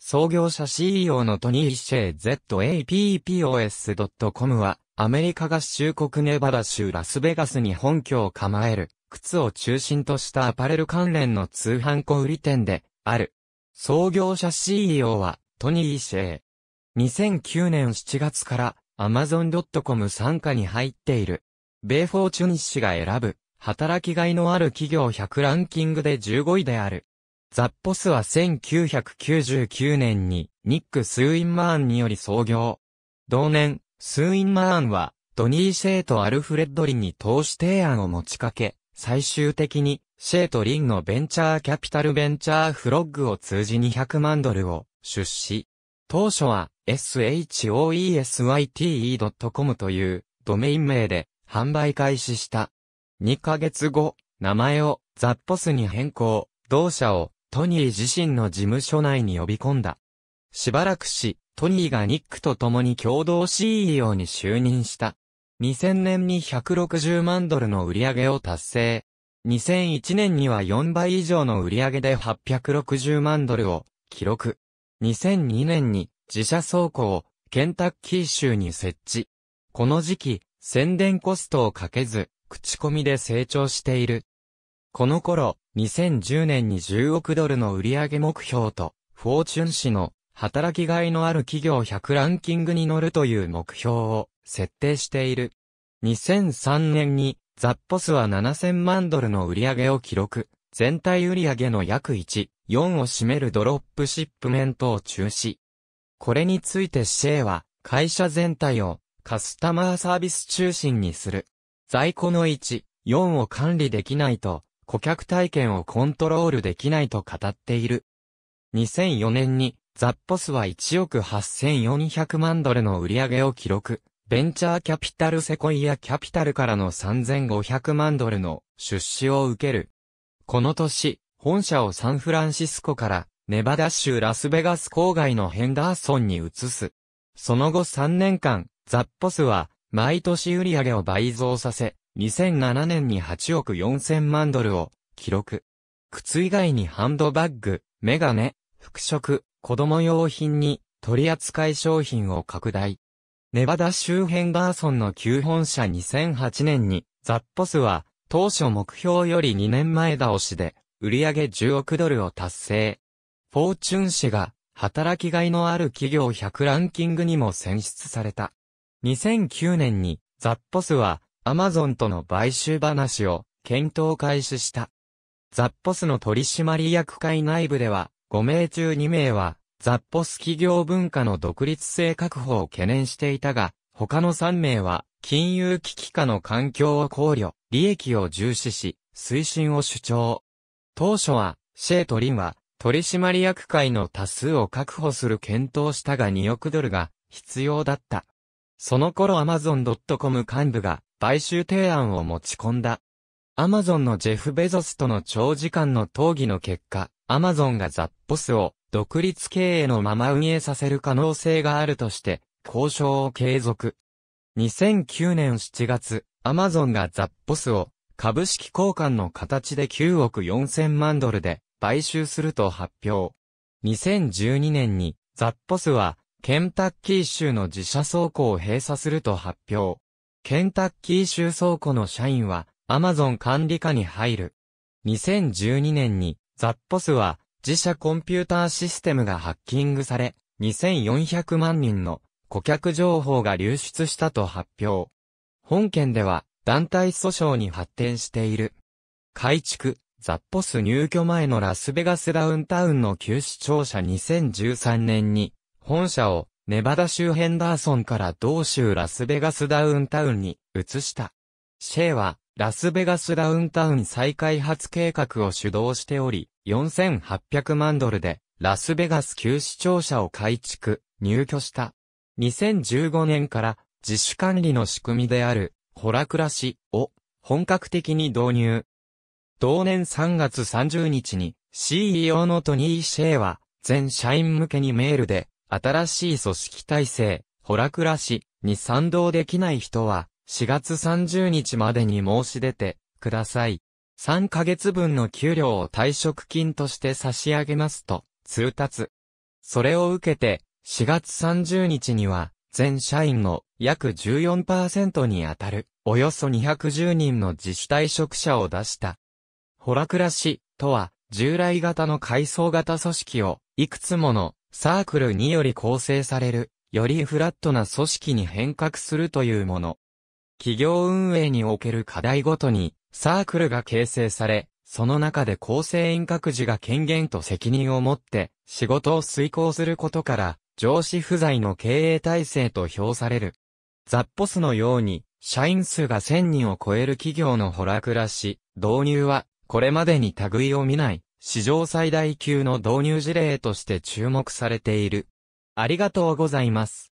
創業者 CEO のトニー・シェー ZAPPOS.com は、アメリカ合衆国ネバダ州ラスベガスに本拠を構える、靴を中心としたアパレル関連の通販小売店で、ある。創業者 CEO は、トニー・シェー。2009年7月から、Amazon.com 参加に入っている。米フォーチュニッシが選ぶ、働きがいのある企業100ランキングで15位である。ザッポスは1999年にニック・スーインマーンにより創業。同年、スーインマーンはドニー・シェイとアルフレッド・リンに投資提案を持ちかけ、最終的にシェイとリンのベンチャーキャピタルベンチャーフロッグを通じ200万ドルを出資。当初は shoesyte.com というドメイン名で販売開始した。2ヶ月後、名前をザッポスに変更、同社をトニー自身の事務所内に呼び込んだ。しばらくし、トニーがニックと共に共同 CEO に就任した。2000年に160万ドルの売り上げを達成。2001年には4倍以上の売り上げで860万ドルを記録。2002年に自社倉庫をケンタッキー州に設置。この時期、宣伝コストをかけず、口コミで成長している。この頃、2010年に10億ドルの売上目標と、フォーチュン氏の働きがいのある企業100ランキングに乗るという目標を設定している。2003年にザッポスは7000万ドルの売上を記録。全体売上の約1、4を占めるドロップシップメントを中止。これについてシェイは会社全体をカスタマーサービス中心にする。在庫の1、4を管理できないと顧客体験をコントロールできないと語っている。2004年にザッポスは1億8400万ドルの売り上げを記録。ベンチャーキャピタルセコイアキャピタルからの3500万ドルの出資を受ける。この年、本社をサンフランシスコからネバダ州ラスベガス郊外のヘンダーソンに移す。その後3年間、ザッポスは毎年売上を倍増させ、2007年に8億4000万ドルを記録。靴以外にハンドバッグ、メガネ、服飾、子供用品に取扱い商品を拡大。ネバダ周辺バーソンの旧本社2008年にザッポスは当初目標より2年前倒しで売上10億ドルを達成。フォーチュン氏が働きがいのある企業100ランキングにも選出された。2009年にザッポスはアマゾンとの買収話を検討開始した。ザッポスの取締役会内部では、5名中2名は、ザッポス企業文化の独立性確保を懸念していたが、他の3名は、金融危機下の環境を考慮、利益を重視し、推進を主張。当初は、シェート・リンは、取締役会の多数を確保する検討したが2億ドルが必要だった。その頃アマゾンドッ c o m 幹部が買収提案を持ち込んだ。アマゾンのジェフ・ベゾスとの長時間の討議の結果、アマゾンがザッポスを独立経営のまま運営させる可能性があるとして、交渉を継続。2009年7月、アマゾンがザッポスを株式交換の形で9億4000万ドルで買収すると発表。2012年にザッポスはケンタッキー州の自社倉庫を閉鎖すると発表。ケンタッキー州倉庫の社員は、アマゾン管理下に入る。2012年に、ザッポスは、自社コンピューターシステムがハッキングされ、2400万人の顧客情報が流出したと発表。本件では、団体訴訟に発展している。改築、ザッポス入居前のラスベガスダウンタウンの旧市庁舎2013年に、本社をネバダ州ヘンダーソンから同州ラスベガスダウンタウンに移した。シェイは、ラスベガスダウンタウン再開発計画を主導しており、4800万ドルで、ラスベガス旧市庁舎を改築、入居した。2015年から、自主管理の仕組みである、ホラクラシを、本格的に導入。同年3月30日に、CEO のトニー・シェイは、全社員向けにメールで、新しい組織体制、ホラクラ氏に賛同できない人は、4月30日までに申し出てください。3ヶ月分の給料を退職金として差し上げますと通達。それを受けて4月30日には全社員の約14%にあたるおよそ210人の自主退職者を出した。ホラクラ氏とは従来型の階層型組織をいくつものサークルにより構成される、よりフラットな組織に変革するというもの。企業運営における課題ごとに、サークルが形成され、その中で構成員各自が権限と責任を持って、仕事を遂行することから、上司不在の経営体制と評される。ザッポスのように、社員数が1000人を超える企業のホラクラし、導入は、これまでに類を見ない、史上最大級の導入事例として注目されている。ありがとうございます。